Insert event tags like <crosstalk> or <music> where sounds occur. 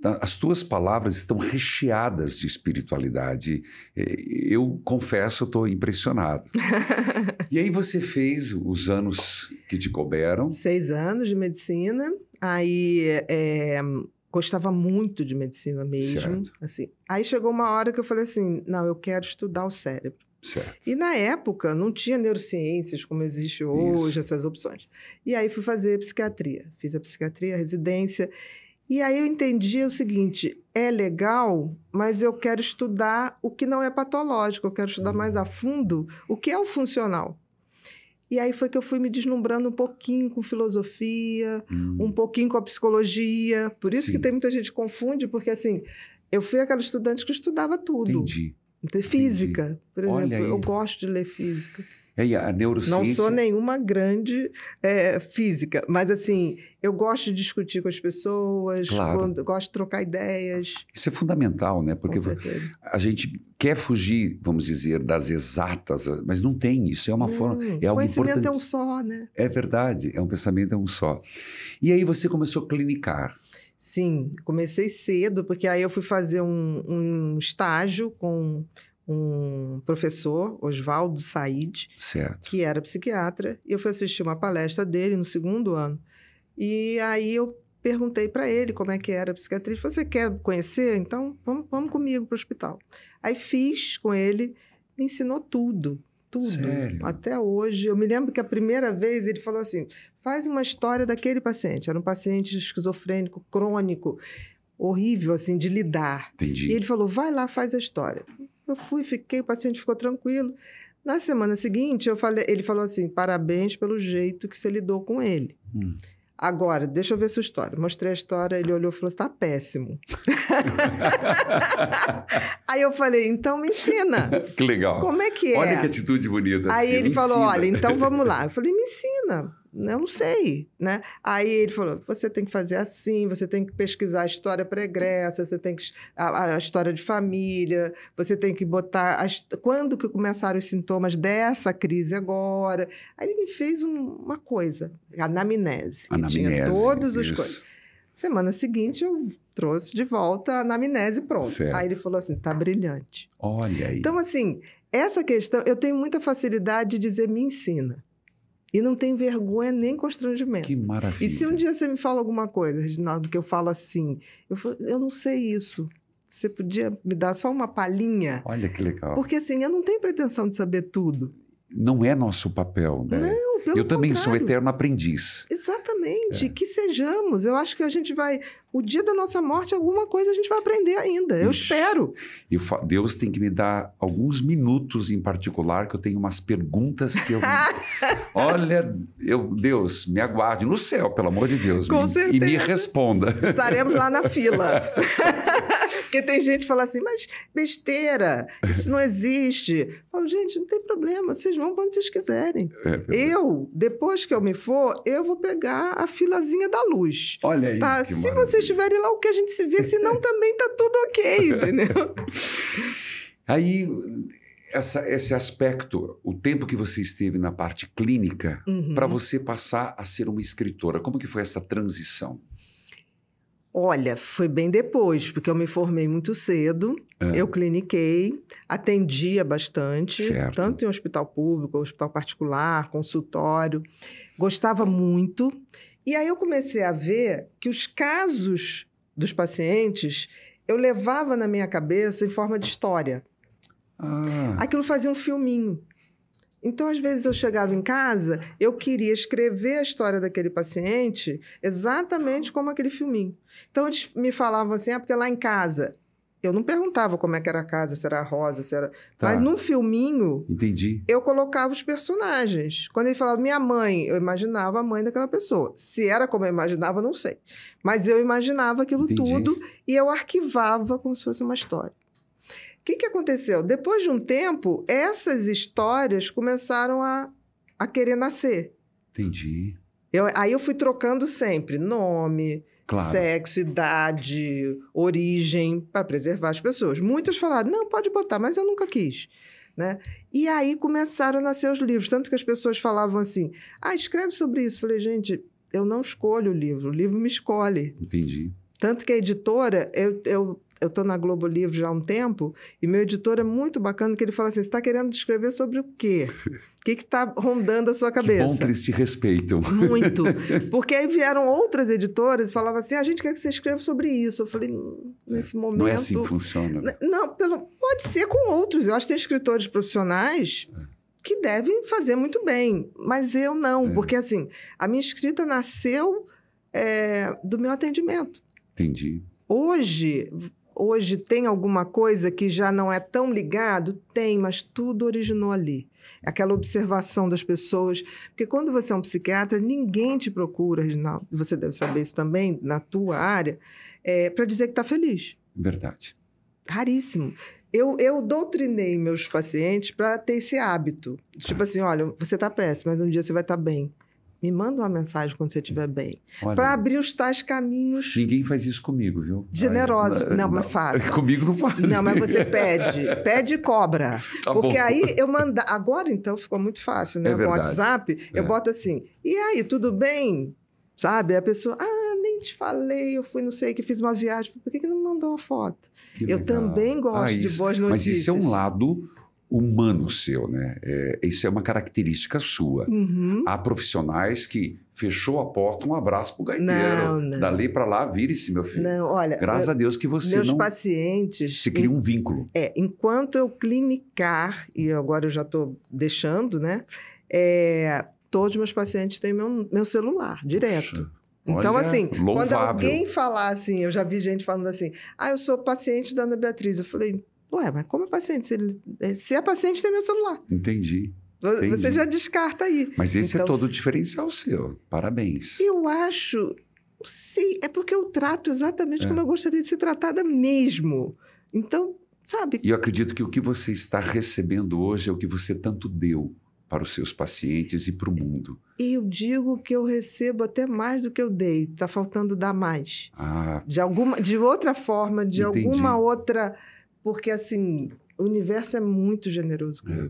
Tá? As tuas palavras estão recheadas de espiritualidade. É, eu confesso, estou impressionado. <laughs> e aí você fez os anos que te couberam? Seis anos de medicina. Aí é, gostava muito de medicina mesmo. Certo. Assim. Aí chegou uma hora que eu falei assim, não, eu quero estudar o cérebro. Certo. E na época não tinha neurociências como existe hoje, Isso. essas opções. E aí fui fazer psiquiatria. Fiz a psiquiatria, a residência. E aí eu entendi o seguinte: é legal, mas eu quero estudar o que não é patológico, eu quero estudar mais a uhum. fundo o que é o funcional. E aí foi que eu fui me deslumbrando um pouquinho com filosofia, hum. um pouquinho com a psicologia. Por isso Sim. que tem muita gente que confunde, porque assim, eu fui aquela estudante que estudava tudo. Entendi. Então, é física, Entendi. por exemplo. Olha eu gosto de ler física. É, a neurociência... Não sou nenhuma grande é, física, mas assim, eu gosto de discutir com as pessoas, claro. quando, gosto de trocar ideias. Isso é fundamental, né? Porque a gente quer fugir, vamos dizer, das exatas, mas não tem isso. É uma hum, forma. É algo conhecimento é importante. é um só, né? É verdade, é um pensamento é um só. E aí você começou a clinicar. Sim, comecei cedo, porque aí eu fui fazer um, um estágio com um professor, Oswaldo Said, certo. que era psiquiatra, e eu fui assistir uma palestra dele no segundo ano. E aí eu perguntei para ele como é que era a psiquiatria. Ele falou, você quer conhecer? Então, vamos, vamos comigo para o hospital. Aí fiz com ele, me ensinou tudo, tudo. Sério? Até hoje. Eu me lembro que a primeira vez ele falou assim, faz uma história daquele paciente. Era um paciente esquizofrênico, crônico, horrível, assim, de lidar. Entendi. E ele falou, vai lá, faz a história. Eu fui, fiquei, o paciente ficou tranquilo. Na semana seguinte, eu falei, ele falou assim: parabéns pelo jeito que você lidou com ele. Hum. Agora, deixa eu ver sua história. Mostrei a história, ele olhou e falou: está péssimo. <laughs> aí eu falei: então me ensina. Que legal. Como é que é? Olha que atitude bonita. Aí assim, ele falou: olha, então vamos lá. <laughs> Eu falei: me ensina eu não sei, né? Aí ele falou, você tem que fazer assim, você tem que pesquisar a história pregressa, você tem que a, a história de família, você tem que botar as, quando que começaram os sintomas dessa crise agora. Aí ele me fez um, uma coisa, anamnese, anamnese que tinha todos os coisas. Semana seguinte eu trouxe de volta a anamnese pronta. Certo. Aí ele falou assim, tá brilhante. Olha aí. Então assim, essa questão, eu tenho muita facilidade de dizer me ensina. E não tem vergonha nem constrangimento. Que maravilha. E se um dia você me fala alguma coisa, Reginaldo, que eu falo assim, eu, falo, eu não sei isso. Você podia me dar só uma palhinha? Olha que legal. Porque assim, eu não tenho pretensão de saber tudo. Não é nosso papel, né? Não, pelo Eu também contrário. sou eterno aprendiz. Exatamente. É. Que sejamos. Eu acho que a gente vai o dia da nossa morte, alguma coisa a gente vai aprender ainda. Eu Ixi, espero. E Deus tem que me dar alguns minutos em particular, que eu tenho umas perguntas que eu. <laughs> Olha, eu, Deus, me aguarde no céu, pelo amor de Deus. Com me, certeza. E me responda. Estaremos lá na fila. <laughs> Porque tem gente que fala assim, mas besteira, isso não existe. Eu falo, gente, não tem problema, vocês vão quando vocês quiserem. É eu, depois que eu me for, eu vou pegar a filazinha da luz. Olha aí. Tá? Se maravilha. vocês estiverem lá, o que a gente se vê, senão também tá tudo ok, entendeu? <laughs> Aí, essa, esse aspecto, o tempo que você esteve na parte clínica, uhum. para você passar a ser uma escritora, como que foi essa transição? Olha, foi bem depois, porque eu me formei muito cedo, ah. eu cliniquei, atendia bastante, certo. tanto em hospital público, hospital particular, consultório, gostava muito. E aí eu comecei a ver que os casos dos pacientes eu levava na minha cabeça em forma de história. Ah. Aquilo fazia um filminho. Então, às vezes, eu chegava em casa, eu queria escrever a história daquele paciente exatamente como aquele filminho. Então, eles me falavam assim, ah, porque lá em casa. Eu não perguntava como é que era a casa, se era rosa, se era. Tá. Mas num filminho. Entendi. Eu colocava os personagens. Quando ele falava minha mãe, eu imaginava a mãe daquela pessoa. Se era como eu imaginava, não sei. Mas eu imaginava aquilo Entendi. tudo e eu arquivava como se fosse uma história. O que, que aconteceu? Depois de um tempo, essas histórias começaram a, a querer nascer. Entendi. Eu, aí eu fui trocando sempre nome, claro. sexo, idade, origem, para preservar as pessoas. Muitas falaram, não, pode botar, mas eu nunca quis. Né? E aí começaram a nascer os livros. Tanto que as pessoas falavam assim: ah, escreve sobre isso. Falei, gente, eu não escolho o livro, o livro me escolhe. Entendi. Tanto que a editora, eu, eu eu estou na Globo Livre já há um tempo e meu editor é muito bacana que ele fala assim, está querendo escrever sobre o quê? O que está rondando a sua cabeça? <laughs> Que bom que eles te respeitam. Muito. <laughs> Porque aí vieram outras editoras e falavam assim, a gente quer que você escreva sobre isso. Eu falei, hum, nesse momento... É, não é assim que funciona. Né? Não, pelo... pode ser com outros. Eu acho que tem escritores profissionais... É. Que devem fazer muito bem, mas eu não, é. porque assim, a minha escrita nasceu é, do meu atendimento. Entendi. Hoje, Hoje tem alguma coisa que já não é tão ligado? Tem, mas tudo originou ali. Aquela observação das pessoas. Porque quando você é um psiquiatra, ninguém te procura, Reginaldo, você deve saber isso também, na tua área, é, para dizer que está feliz. Verdade. Raríssimo. Eu, eu doutrinei meus pacientes para ter esse hábito. Tá. Tipo assim, olha, você está péssimo, mas um dia você vai estar tá bem. Me manda uma mensagem quando você estiver bem. Para abrir os tais caminhos. Ninguém faz isso comigo, viu? Generoso. Ai, não, não, mas faz. <laughs> Comigo não faz. Não, mas você pede. <laughs> Pede e cobra. Tá porque bom. aí eu mando. Agora, então, ficou muito fácil, né? É o WhatsApp, é. eu boto assim. E aí, tudo bem? Sabe? A pessoa. Ah, nem te falei, eu fui, não sei, que fiz uma viagem. Por que, que não me mandou a foto? Que eu legal. também gosto ah, de boas notícias. Mas isso é um lado humano seu, né? É, isso é uma característica sua. Uhum. Há profissionais que fechou a porta, um abraço pro gaiteiro. Não, não. Dali para lá, vire-se, meu filho. Não, olha. Graças eu, a Deus que você meus não pacientes se cria em, um vínculo. É, enquanto eu clinicar e agora eu já estou deixando, né? É, todos meus pacientes têm meu, meu celular direto. Poxa. Então, Olha, assim, louvável. quando alguém falar assim, eu já vi gente falando assim, ah, eu sou paciente da Ana Beatriz. Eu falei, Ué, mas como é paciente? Se, ele, é, se é paciente, tem meu celular. Entendi. Entendi. Você já descarta aí. Mas esse é então, é todo o diferencial seu. Parabéns. Eu acho. Sim, é porque eu trato exatamente é. como eu gostaria de ser tratada mesmo. Então, sabe. E eu acredito que o que você está recebendo hoje é o que você tanto deu para os seus pacientes e para o mundo. Eu digo que eu recebo até mais do que eu dei. Está faltando dar mais. Ah. De alguma, de outra forma, de Entendi. alguma outra porque, assim, o universo é muito generoso comigo. É.